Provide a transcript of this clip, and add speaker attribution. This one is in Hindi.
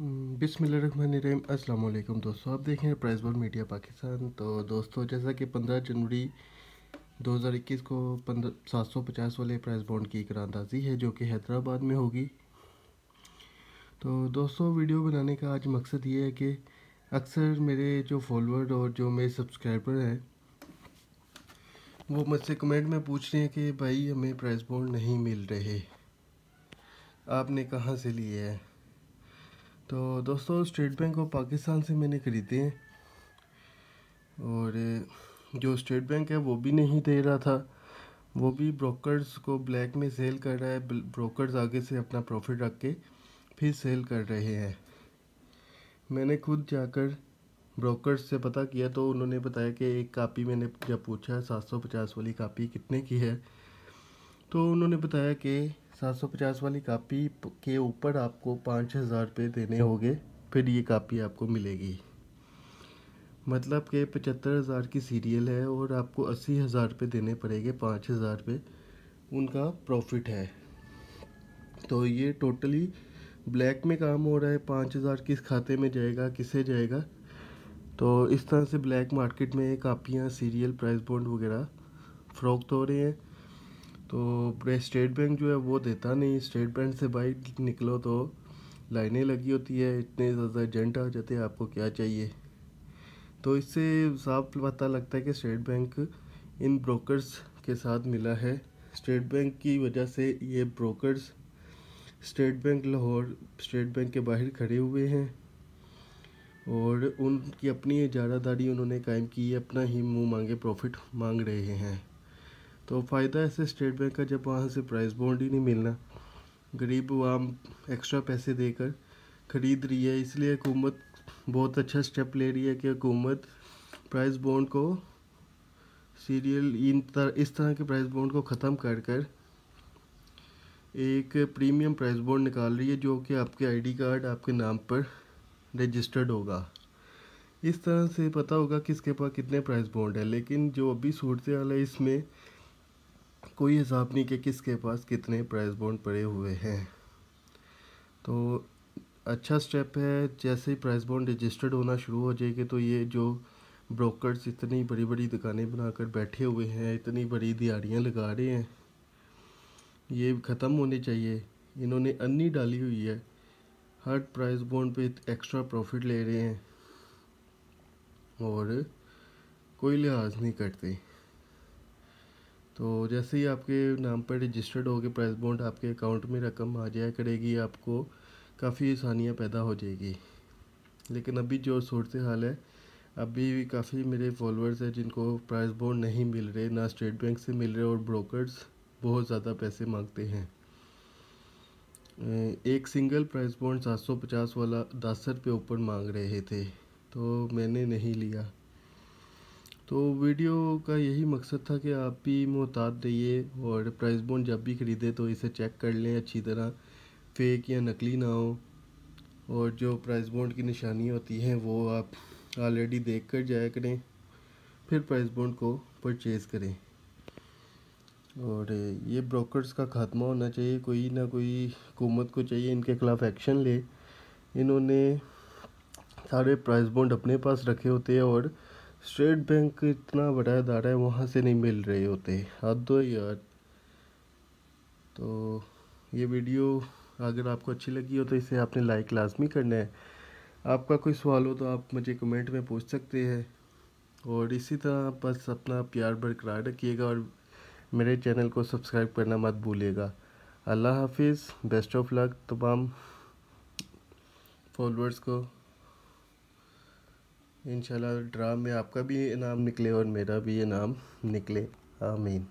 Speaker 1: हम्म, बिसमीम अलैक्म दोस्तों आप देख रहे हैं प्राइस बॉल मीडिया पाकिस्तान तो दोस्तों जैसा कि 15 जनवरी 2021 को पंद्रह सात सौ पचास वाले प्राइस बॉन्ड की करानंदाजी है जो कि हैदराबाद में होगी तो दोस्तों वीडियो बनाने का आज मकसद ये है कि अक्सर मेरे जो फॉलोअर और जो मेरे सब्सक्राइबर हैं वो मुझसे कमेंट में पूछ रहे हैं कि भाई हमें प्राइस बॉन्ड नहीं मिल रहे आपने कहाँ से लिए है तो दोस्तों स्टेट बैंक ऑफ पाकिस्तान से मैंने ख़रीदे हैं और जो स्टेट बैंक है वो भी नहीं दे रहा था वो भी ब्रोकर्स को ब्लैक में सेल कर रहा है ब्रोकर्स आगे से अपना प्रॉफिट रख के फिर सेल कर रहे हैं मैंने खुद जाकर ब्रोकर्स से पता किया तो उन्होंने बताया कि एक कापी मैंने जब पूछा सात सौ पचास वाली कापी कितने की है तो उन्होंने बताया कि सात सौ पचास वाली कापी के ऊपर आपको पाँच हज़ार रुपये देने होंगे फिर ये कापी आपको मिलेगी मतलब कि पचहत्तर हज़ार की सीरियल है और आपको अस्सी हज़ार रुपये देने पड़ेंगे पाँच हज़ार रुपये उनका प्रॉफिट है तो ये टोटली ब्लैक में काम हो रहा है पाँच हज़ार किस खाते में जाएगा किसे जाएगा तो इस तरह से ब्लैक मार्केट में कापियाँ सीरियल प्राइस बॉन्ड वगैरह फ़रोख्त तो हो रहे हैं तो स्टेट बैंक जो है वो देता नहीं स्टेट बैंक से बाइक निकलो तो लाइनें लगी होती है इतने ज़्यादा एजेंट आ जाते हैं आपको क्या चाहिए तो इससे साफ पता लगता है कि स्टेट बैंक इन ब्रोकर्स के साथ मिला है स्टेट बैंक की वजह से ये brokers state bank Lahore state bank के बाहर खड़े हुए हैं और उनकी अपनी इजारादारी उन्होंने कायम की है अपना ही मुंह मांगे प्रॉफिट मांग रहे हैं तो फ़ायदा ऐसे स्टेट बैंक का जब वहाँ से प्राइस बॉन्ड ही नहीं मिलना गरीब आम एक्स्ट्रा पैसे देकर ख़रीद रही है इसलिए हुकूमत बहुत अच्छा स्टेप ले रही है कि हुकूमत प्राइस बॉन्ड को सीरियल इन तर, इस तरह के प्राइस बॉन्ड को ख़त्म कर कर एक प्रीमियम प्राइस बॉन्ड निकाल रही है जो कि आपके आईडी कार्ड आपके नाम पर रजिस्टर्ड होगा इस तरह से पता होगा किसके पास कितने प्राइस बॉन्ड है लेकिन जो अभी सूरत हाल है इसमें कोई हिसाब नहीं कि किसके पास कितने प्राइस बॉन्ड पड़े हुए हैं तो अच्छा स्टेप है जैसे ही प्राइस बॉन्ड रजिस्टर्ड होना शुरू हो जाएगी तो ये जो ब्रोकर्स इतनी बड़ी बड़ी दुकानें बनाकर बैठे हुए हैं इतनी बड़ी दिहाड़ियाँ लगा रहे हैं ये ख़त्म होने चाहिए इन्होंने अन्नी डाली हुई है हर प्राइस बॉन्ड पे एक्स्ट्रा प्रॉफिट ले रहे हैं और कोई लिहाज नहीं करते तो जैसे ही आपके नाम पर रजिस्टर्ड होकर प्रेस बॉन्ड आपके अकाउंट में रकम आ जाया करेगी आपको काफ़ी आसानियाँ पैदा हो जाएगी लेकिन अभी जो सूरत हाल है अभी काफ़ी मेरे फॉलोअर्स हैं जिनको प्राइस बॉन्ड नहीं मिल रहे ना स्टेट बैंक से मिल रहे और ब्रोकर्स बहुत ज़्यादा पैसे मांगते हैं एक सिंगल प्राइस बॉन्ड सात सौ पचास वाला दस रुपये ऊपर मांग रहे थे तो मैंने नहीं लिया तो वीडियो का यही मकसद था कि आप भी मोहतात रहिए और प्राइस बोन जब भी ख़रीदें तो इसे चेक कर लें अच्छी तरह फेक या नकली ना हो और जो प्राइस बॉन्ड की निशानी होती हैं वो आप ऑलरेडी देख कर जाया करें फिर प्राइस बोंड को परचेज़ करें और ये ब्रोकर्स का खात्मा होना चाहिए कोई ना कोई हुकूमत को चाहिए इनके ख़िलाफ़ एक्शन ले इन्होंने सारे प्राइस बोंड अपने पास रखे होते हैं और स्टेट बैंक इतना बड़ा दाड़ा है वहाँ से नहीं मिल रहे होते हद दो यार तो ये वीडियो अगर आपको अच्छी लगी हो तो इसे आपने लाइक लाजमी करना है आपका कोई सवाल हो तो आप मुझे कमेंट में पूछ सकते हैं और इसी तरह बस अपना प्यार बरकरार रखिएगा और मेरे चैनल को सब्सक्राइब करना मत भूलिएगा अल्लाह हाफिज़ बेस्ट ऑफ लक तमाम फॉलोअर्स को इन ड्रा में आपका भी इनाम नाम निकले और मेरा भी इनाम निकले आमीन